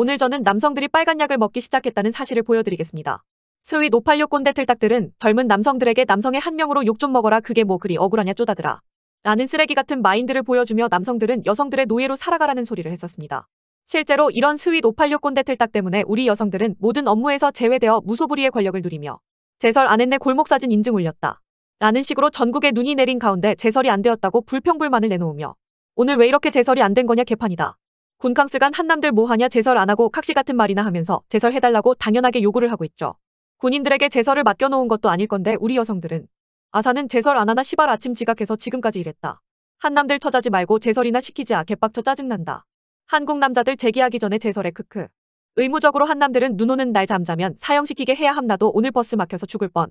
오늘 저는 남성들이 빨간 약을 먹기 시작했다는 사실을 보여드리겠습니다. 스위 노팔 욕꼰대 틀딱들은 젊은 남성들에게 남성의 한 명으로 욕 좀 먹어라 그게 뭐 그리 억울하냐 쪼다더라 라는 쓰레기 같은 마인드를 보여주며 남성들은 여성들의 노예로 살아가라는 소리를 했었습니다. 실제로 이런 스위 노팔 욕꼰대 틀딱 때문에 우리 여성들은 모든 업무에서 제외되어 무소불위의 권력을 누리며 제설 안 했네 골목사진 인증 올렸다. 라는 식으로 전국에 눈이 내린 가운데 제설이 안 되었다고 불평불만을 내놓으며 오늘 왜 이렇게 제설이 안 된 거냐 개판이다. 군캉스간 한남들 뭐하냐 제설 안하고 칵시 같은 말이나 하면서 제설해달라고 당연하게 요구를 하고 있죠. 군인들에게 제설을 맡겨놓은 것도 아닐 건데 우리 여성들은 아사는 제설 안하나 시발 아침 지각해서 지금까지 일했다. 한남들 처자지 말고 제설이나 시키지 아 개빡쳐 짜증난다. 한국 남자들 재기하기 전에 제설에 크크. 의무적으로 한남들은 눈 오는 날 잠자면 사형시키게 해야 함나도 오늘 버스 막혀서 죽을 뻔.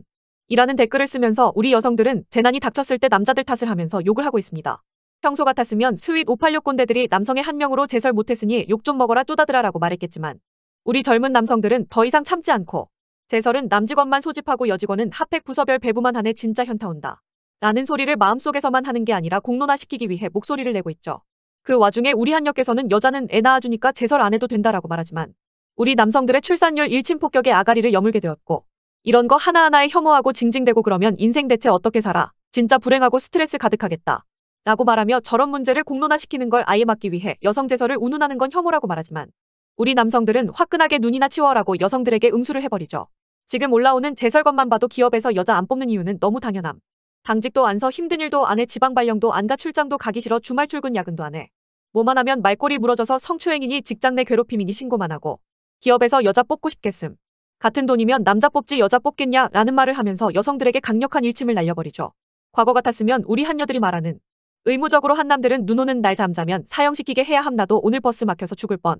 이라는 댓글을 쓰면서 우리 여성들은 재난이 닥쳤을 때 남자들 탓을 하면서 욕을 하고 있습니다. 평소 같았으면 스윗 586 꼰대들이 남성의 한 명으로 제설 못했으니 욕 좀 먹어라 쪼다드라라고 말했겠지만 우리 젊은 남성들은 더 이상 참지 않고 제설은 남직원만 소집하고 여직원은 핫팩 부서별 배부만 하네 진짜 현타온다. 라는 소리를 마음속에서만 하는 게 아니라 공론화시키기 위해 목소리를 내고 있죠. 그 와중에 우리 한역께서는 여자는 애 낳아주니까 제설 안 해도 된다라고 말하지만 우리 남성들의 출산율 일침 폭격에 아가리를 여물게 되었고 이런 거 하나하나에 혐오하고 징징대고 그러면 인생 대체 어떻게 살아? 진짜 불행하고 스트레스 가득하겠다. 라고 말하며 저런 문제를 공론화시키는 걸 아예 막기 위해 여성제설을 운운하는 건 혐오라고 말하지만 우리 남성들은 화끈하게 눈이나 치워라고 여성들에게 응수를 해버리죠. 지금 올라오는 제설것만 봐도 기업에서 여자 안 뽑는 이유는 너무 당연함. 당직도 안 서 힘든 일도 안 해 지방 발령도 안 가 출장도 가기 싫어 주말 출근 야근도 안 해. 뭐만 하면 말꼬리 물러져서 성추행이니 직장 내 괴롭힘이니 신고만 하고 기업에서 여자 뽑고 싶겠음. 같은 돈이면 남자 뽑지 여자 뽑겠냐 라는 말을 하면서 여성들에게 강력한 일침을 날려버리죠. 과거 같았으면 우리 한녀들이 말하는 의무적으로 한남들은 눈 오는 날 잠자면 사형시키게 해야 함나도 오늘 버스 막혀서 죽을 뻔.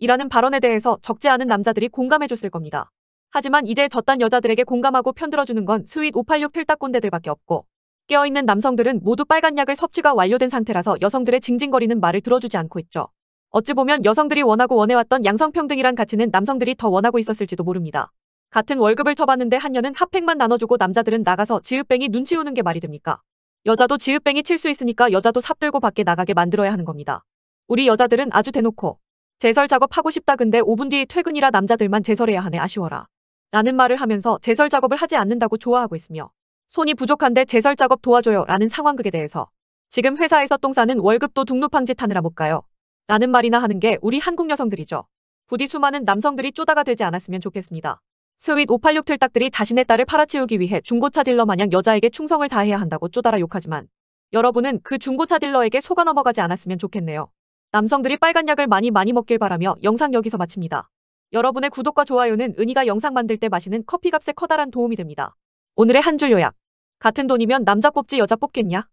이라는 발언에 대해서 적지 않은 남자들이 공감해줬을 겁니다. 하지만 이제 저딴 여자들에게 공감하고 편들어주는 건 스윗 586 틀딱 꼰대들밖에 없고 깨어있는 남성들은 모두 빨간 약을 섭취가 완료된 상태라서 여성들의 징징거리는 말을 들어주지 않고 있죠. 어찌 보면 여성들이 원하고 원해왔던 양성평등이란 가치는 남성들이 더 원하고 있었을지도 모릅니다. 같은 월급을 쳐봤는데 한여는 핫팩만 나눠주고 남자들은 나가서 지읒뱅이 눈치우는 게 말이 됩니까? 여자도 지읒뱅이 칠 수 있으니까 여자도 삽 들고 밖에 나가게 만들어야 하는 겁니다. 우리 여자들은 아주 대놓고 제설 작업하고 싶다 근데 5분 뒤 퇴근이라 남자들만 제설해야 하네 아쉬워라. 라는 말을 하면서 제설 작업을 하지 않는다고 좋아하고 있으며 손이 부족한데 제설 작업 도와줘요 라는 상황극에 대해서 지금 회사에서 똥 싸는 월급도 둥루팡짓 하느라 못 가요. 라는 말이나 하는 게 우리 한국 여성들이죠. 부디 수많은 남성들이 쪼다가 되지 않았으면 좋겠습니다. 스윗 586 틀딱들이 자신의 딸을 팔아치우기 위해 중고차 딜러 마냥 여자에게 충성을 다해야 한다고 쪼달아 욕하지만 여러분은 그 중고차 딜러에게 속아 넘어가지 않았으면 좋겠네요. 남성들이 빨간 약을 많이 많이 먹길 바라며 영상 여기서 마칩니다. 여러분의 구독과 좋아요는 은희가 영상 만들 때 마시는 커피 값에 커다란 도움이 됩니다. 오늘의 한 줄 요약. 같은 돈이면 남자 뽑지 여자 뽑겠냐?